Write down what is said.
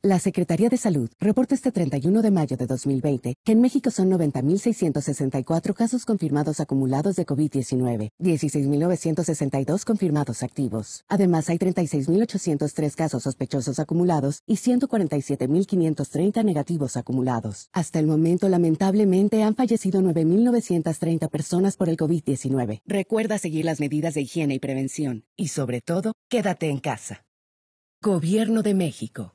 La Secretaría de Salud reporta este 31 de mayo de 2020 que en México son 90.664 casos confirmados acumulados de COVID-19, 16.962 confirmados activos. Además, hay 36.803 casos sospechosos acumulados y 147.530 negativos acumulados. Hasta el momento, lamentablemente, han fallecido 9.930 personas por el COVID-19. Recuerda seguir las medidas de higiene y prevención. Y sobre todo, quédate en casa. Gobierno de México.